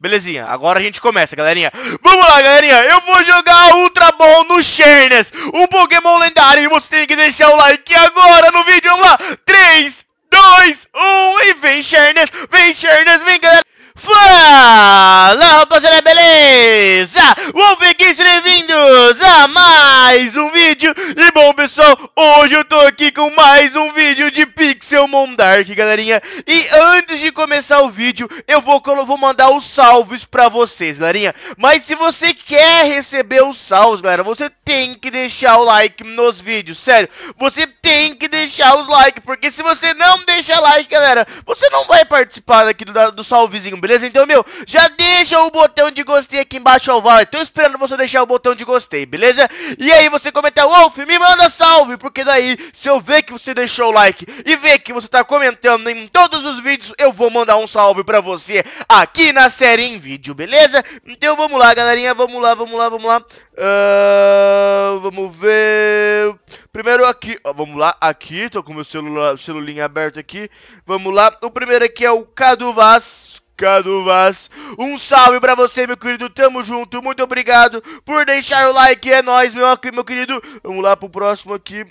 Belezinha, agora a gente começa, galerinha. Vamos lá, galerinha. Eu vou jogar Ultra Ball no Shernes, um Pokémon lendário. E você tem que deixar o like agora no vídeo. Vamos lá. 3, 2, 1 e vem, Shernes. Vem, Shernes. Vem, galera. Fala rapaziada, beleza? Wolfgeeks, bem-vindos a mais um vídeo E bom pessoal, hoje eu tô aqui com mais um vídeo de Pixel Mondark, galerinha E antes de começar o vídeo, eu vou, vou mandar os salves pra vocês, galerinha Mas se você quer receber os salves, galera, você tem que deixar o like nos vídeos, sério Você tem que deixar os likes, porque se você não deixar like, galera Você não vai participar aqui do, do salvezinho, beleza? Então, meu, já deixa o botão de gostei aqui embaixo ao Tô esperando você deixar o botão de gostei, beleza? E aí você comenta, Wolf, me manda salve, porque daí, se eu ver que você deixou o like e ver que você tá comentando em todos os vídeos, eu vou mandar um salve pra você aqui na série em vídeo, beleza? Então, vamos lá, galerinha, vamos lá, vamos lá, vamos lá. Uh, vamos ver... Primeiro aqui, ó, vamos lá, aqui, tô com meu celular, celulinho aberto aqui. Vamos lá, o primeiro aqui é o Cadu Vasco. Caduvas, Vaz. Um salve pra você, meu querido. Tamo junto. Muito obrigado por deixar o like. É nóis, meu, meu querido. Vamos lá pro próximo aqui.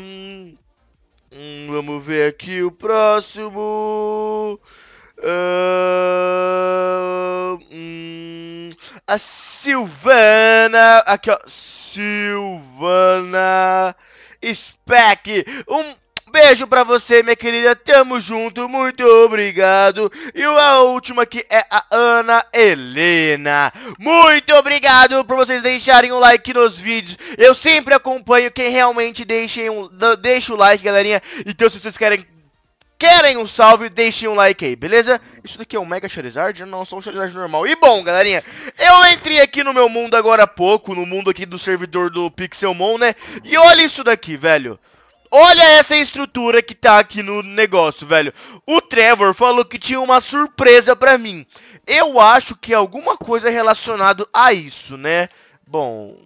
Um... Hum, vamos ver aqui o próximo. Uh, hum, a Silvana. Aqui, ó. Silvana Speck. Um beijo pra você, minha querida. Tamo junto, muito obrigado. E a última aqui é a Ana Helena. Muito obrigado por vocês deixarem o um like nos vídeos. Eu sempre acompanho quem realmente deixa, um, deixa o like, galerinha. Então, se vocês querem querem um salve, deixem um like aí, beleza? Isso daqui é um Mega Charizard? Não, só um Charizard normal. E bom, galerinha, eu entrei aqui no meu mundo agora há pouco, no mundo aqui do servidor do Pixelmon, né? E olha isso daqui, velho. Olha essa estrutura que tá aqui no negócio, velho. O Trevor falou que tinha uma surpresa pra mim. Eu acho que é alguma coisa relacionado a isso, né? Bom,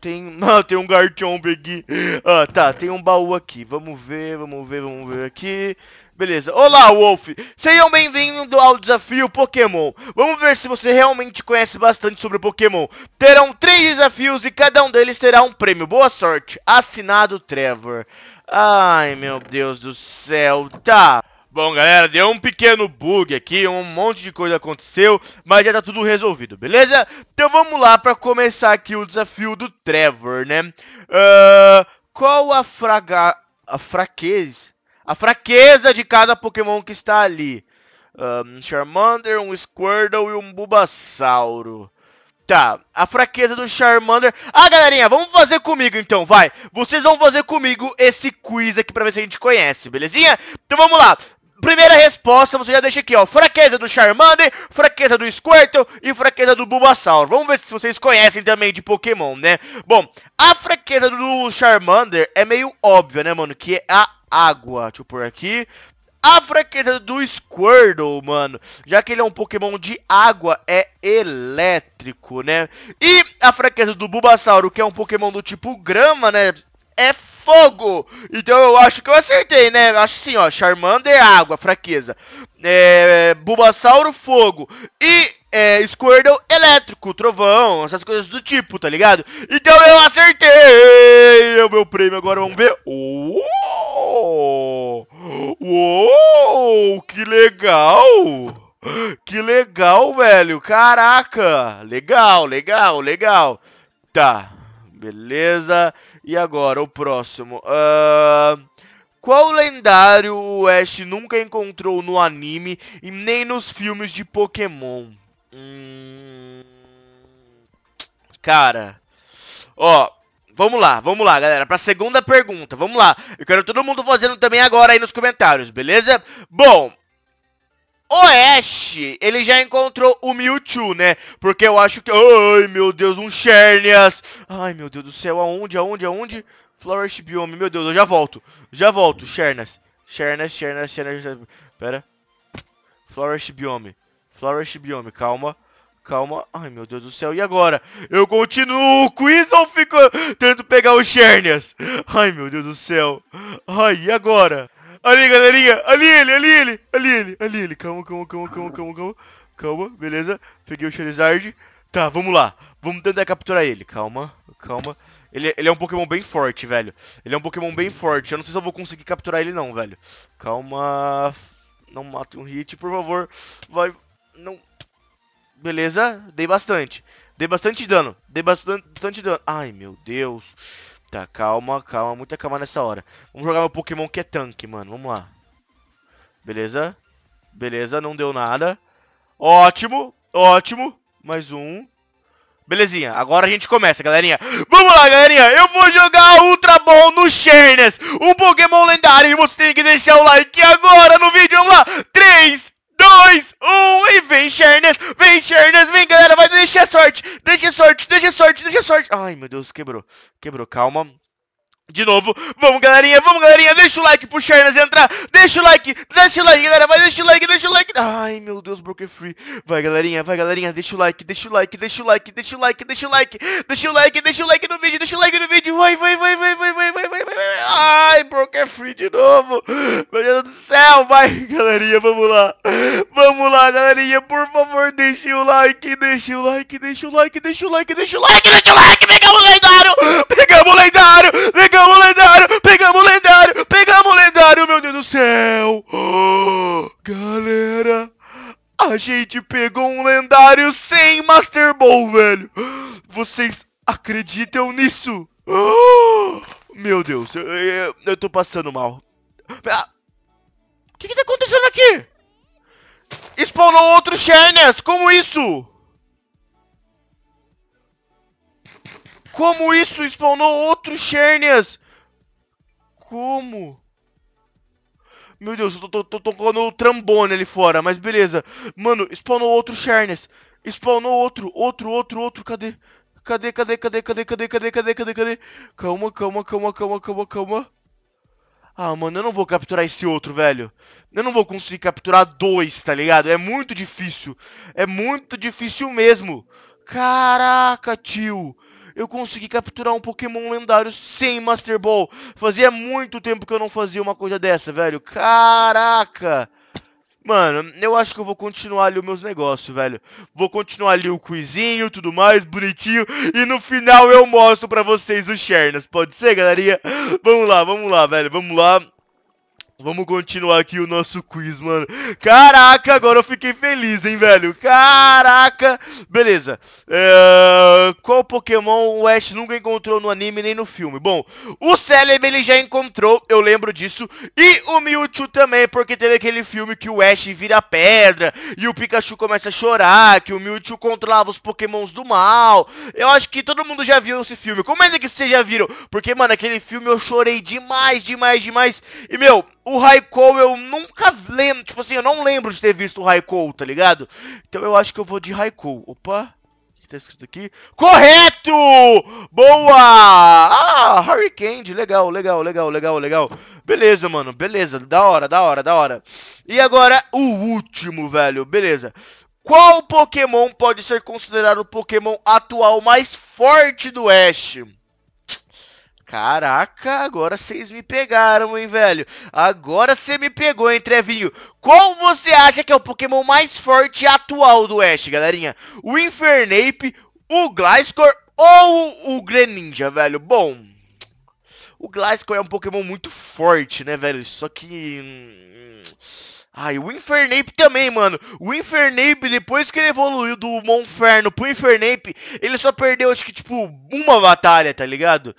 tem, ah, tem um Garchomp aqui. Ah, tá, tem um baú aqui. Vamos ver, vamos ver, vamos ver aqui. Beleza. Olá, Wolf. Sejam bem-vindos ao desafio Pokémon. Vamos ver se você realmente conhece bastante sobre Pokémon. Terão três desafios e cada um deles terá um prêmio. Boa sorte. Assinado Trevor. Ai, meu Deus do céu. Tá. Bom, galera, deu um pequeno bug aqui, um monte de coisa aconteceu, mas já tá tudo resolvido, beleza? Então vamos lá pra começar aqui o desafio do Trevor, né? Uh, qual a fraga... a fraqueza a fraqueza de cada Pokémon que está ali. Um Charmander, um Squirtle e um Bulbasauro. Tá, a fraqueza do Charmander... Ah, galerinha, vamos fazer comigo então, vai. Vocês vão fazer comigo esse quiz aqui pra ver se a gente conhece, belezinha? Então vamos lá. Primeira resposta, você já deixa aqui, ó. Fraqueza do Charmander, fraqueza do Squirtle e fraqueza do Bulbasaur. Vamos ver se vocês conhecem também de Pokémon, né? Bom, a fraqueza do Charmander é meio óbvia, né, mano? Que é a água, tipo por aqui. A fraqueza do Squirtle, mano, já que ele é um Pokémon de água, é elétrico, né? E a fraqueza do Bulbasauro, que é um Pokémon do tipo grama, né? É fogo! Então eu acho que eu acertei, né? Acho que sim, ó. Charmander, é água, fraqueza. É, Bulbasauro, fogo. E é, Squirtle elétrico, trovão, essas coisas do tipo, tá ligado? Então eu acertei o meu prêmio, agora vamos ver. Uou, uou que legal! Que legal, velho, caraca! Legal, legal, legal. Tá, beleza. E agora, o próximo. Uh... Qual lendário o Ash nunca encontrou no anime e nem nos filmes de Pokémon? Hum, cara. Ó, vamos lá, vamos lá, galera. Pra segunda pergunta, vamos lá. Eu quero todo mundo fazendo também agora aí nos comentários, beleza? Bom, o Ash, ele já encontrou o Mewtwo, né? Porque eu acho que... Ai, meu Deus, um Chernias. Ai, meu Deus do céu, aonde, aonde, aonde? Flourish Biome, meu Deus, eu já volto. Já volto, Chernas. Chernas, Chernas, Chernas... Pera. Flourish Biome. Flourish Biome, calma. Calma. Ai, meu Deus do céu. E agora? Eu continuo com isso ou fico tento pegar os Shernias? Ai, meu Deus do céu. Ai, e agora? Ali, galerinha. Ali ele, ali ele. Ali ele, ali ele. Calma, calma, calma, calma, calma, calma. Calma, beleza. Peguei o Charizard. Tá, vamos lá. Vamos tentar capturar ele. Calma, calma. Ele, ele é um Pokémon bem forte, velho. Ele é um Pokémon bem forte. Eu não sei se eu vou conseguir capturar ele não, velho. Calma. Não mate um hit, por favor. Vai, não. Beleza, dei bastante. Dei bastante dano. Dei bastante, bastante dano. Ai, meu Deus. Tá, calma, calma. Muita calma nessa hora. Vamos jogar meu Pokémon que é tanque, mano. Vamos lá. Beleza. Beleza, não deu nada. Ótimo, ótimo. Mais um. Belezinha, agora a gente começa, galerinha. Vamos lá, galerinha. Eu vou jogar Ultra Ball no Sharness. Um Pokémon lendário e você tem que deixar o like agora no vídeo. Vamos lá. 3, 2, 1 e vem, Shernas! Vem, Shernas! Vem, galera! Vai, deixa a sorte! Deixa a sorte! Deixa a sorte! Deixa a sorte! Ai, meu Deus, quebrou. Quebrou, calma. De novo, vamos galerinha, vamos galerinha, deixa o like pro Charnas entrar, deixa o like, deixa o like galera, vai, deixa o like, deixa o like, ai meu Deus, Broker Free, vai galerinha, vai galerinha, deixa o like, deixa o like, deixa o like, deixa o like, deixa o like, deixa o like, deixa o like no vídeo, deixa o like no vídeo, vai, vai, vai, vai, vai, vai, vai, vai, vai, vai, ai, Broker Free de novo, meu Deus do céu, vai galerinha, vamos lá, vamos lá galerinha, por favor, deixa o like, deixa o like, deixa o like, deixa o like, deixa o like, deixa o like, deixa o pegamos o lendário, pegamos Pegamos o lendário! Pegamos o lendário! Pegamos o lendário! Pegamos o lendário, meu Deus do céu! galera, a gente pegou um lendário sem Master Ball, velho! Vocês acreditam nisso? meu Deus, eu, eu, eu, tô passando mal. Ah! o que que tá acontecendo aqui? Spawnou outro Sharnas, como isso? Como isso spawnou outros Xerneas? Como? Meu Deus, eu tô, tô, tô tocando o trambone ali fora, mas beleza. Mano, spawnou outro Xerneas. Spawnou outro, outro, outro, outro. Cadê? Cadê, cadê, cadê, cadê, cadê, cadê, cadê, cadê, cadê? Calma, calma, calma, calma, calma, calma. Ah, mano, eu não vou capturar esse outro, velho. Eu não vou conseguir capturar dois, tá ligado? É muito difícil. É muito difícil mesmo. Caraca, tio eu consegui capturar um Pokémon lendário sem Master Ball. Fazia muito tempo que eu não fazia uma coisa dessa, velho. Caraca! Mano, eu acho que eu vou continuar ali os meus negócios, velho. Vou continuar ali o quizinho, tudo mais, bonitinho. E no final eu mostro pra vocês os Chernas. Pode ser, galerinha? Vamos lá, vamos lá, velho. Vamos lá. Vamos continuar aqui o nosso quiz, mano. Caraca, agora eu fiquei feliz, hein, velho? Caraca! Beleza. É... Qual Pokémon o Ash nunca encontrou no anime nem no filme? Bom, o Celebi ele já encontrou, eu lembro disso. E o Mewtwo também, porque teve aquele filme que o Ash vira pedra e o Pikachu começa a chorar, que o Mewtwo controlava os Pokémons do mal. Eu acho que todo mundo já viu esse filme. Como é que vocês já viram, porque, mano, aquele filme eu chorei demais, demais, demais. E, meu o Raikou eu nunca lembro, tipo assim, eu não lembro de ter visto o Raikou, tá ligado? Então eu acho que eu vou de Raikou. Opa, o que tá escrito aqui? Correto! Boa! Ah, Harry Candy, legal, legal, legal, legal, legal. Beleza, mano, beleza, da hora, da hora, da hora. E agora, o último, velho, beleza. Qual Pokémon pode ser considerado o Pokémon atual mais forte do Oeste? Caraca, agora vocês me pegaram, hein, velho? Agora você me pegou, hein, Trevinho? Qual você acha que é o Pokémon mais forte atual do Oeste, galerinha? O Infernape, o Gliscor ou o Greninja, velho? Bom, o Gliscor é um Pokémon muito forte, né, velho? Só que... Hum, ai, o Infernape também, mano. O Infernape, depois que ele evoluiu do Monferno pro Infernape, ele só perdeu, acho que, tipo, uma batalha, tá ligado?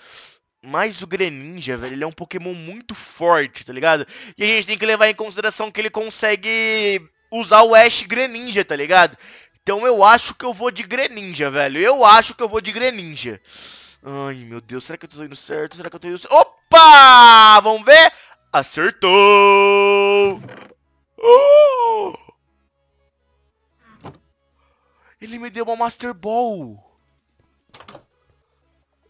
Mas o Greninja, velho, ele é um Pokémon muito forte, tá ligado? E a gente tem que levar em consideração que ele consegue usar o Ash Greninja, tá ligado? Então eu acho que eu vou de Greninja, velho. Eu acho que eu vou de Greninja. Ai, meu Deus, será que eu tô indo certo? Será que eu tô indo certo? Opa! Vamos ver? Acertou! Uh! Ele me deu uma Master Ball.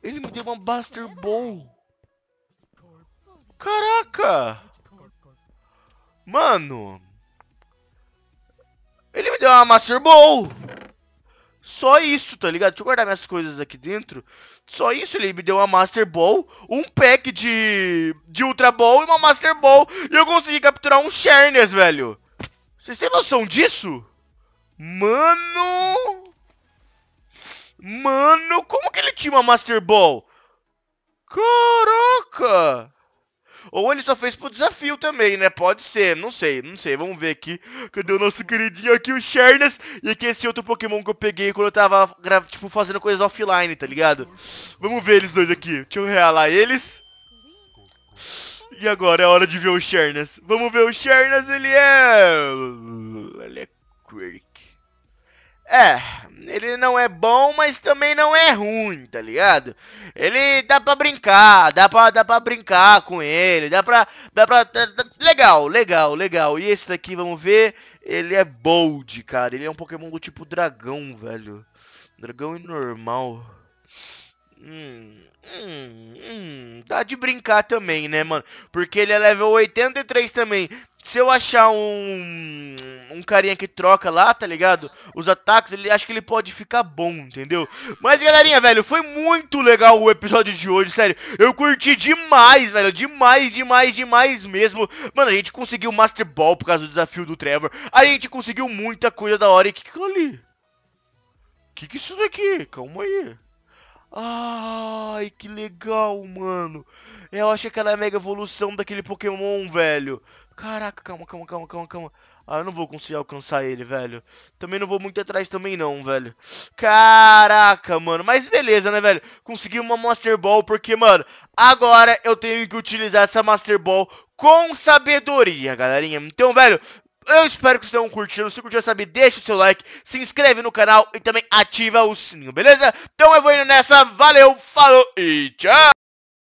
Ele me deu uma Buster Ball. Caraca! Mano. Ele me deu uma Master Ball. Só isso, tá ligado? Deixa eu guardar minhas coisas aqui dentro. Só isso, ele me deu uma Master Ball, um pack de, de Ultra Ball e uma Master Ball. E eu consegui capturar um Shernes, velho. Vocês têm noção disso? Mano! última Master Ball. Caraca! Ou ele só fez pro desafio também, né? Pode ser, não sei, não sei. Vamos ver aqui. Cadê o nosso queridinho aqui, o Sharnas? E aqui esse outro Pokémon que eu peguei quando eu tava, tipo, fazendo coisas offline, tá ligado? Vamos ver eles dois aqui. Deixa eu realar eles. E agora é hora de ver o Sharnas. Vamos ver o Sharnas, ele é... Ele é quirky. É, ele não é bom, mas também não é ruim, tá ligado? Ele dá pra brincar, dá pra, dá pra brincar com ele, dá pra, dá pra... Dá, dá, legal, legal, legal. E esse daqui, vamos ver, ele é bold, cara. Ele é um Pokémon do tipo dragão, velho. Dragão e normal. Hum, hum, hum, dá de brincar também, né, mano? Porque ele é level 83 também. Se eu achar um um carinha que troca lá, tá ligado? Os ataques, ele acho que ele pode ficar bom, entendeu? Mas galerinha, velho, foi muito legal o episódio de hoje, sério. Eu curti demais, velho, demais, demais, demais mesmo. Mano, a gente conseguiu Master Ball por causa do desafio do Trevor. A gente conseguiu muita coisa da hora e que que ali? Que que é isso daqui? Calma aí. Ai, que legal, mano. Eu acho que aquela é mega evolução daquele Pokémon, velho. Caraca, calma, calma, calma, calma, calma. Ah, eu não vou conseguir alcançar ele, velho. Também não vou muito atrás também não, velho. Caraca, mano. Mas beleza, né, velho? Consegui uma Master Ball porque, mano, agora eu tenho que utilizar essa Master Ball com sabedoria, galerinha. Então, velho, eu espero que vocês tenham curtido. Se curtiu, sabe, deixa o seu like, se inscreve no canal e também ativa o sininho, beleza? Então eu vou indo nessa. Valeu, falou e tchau!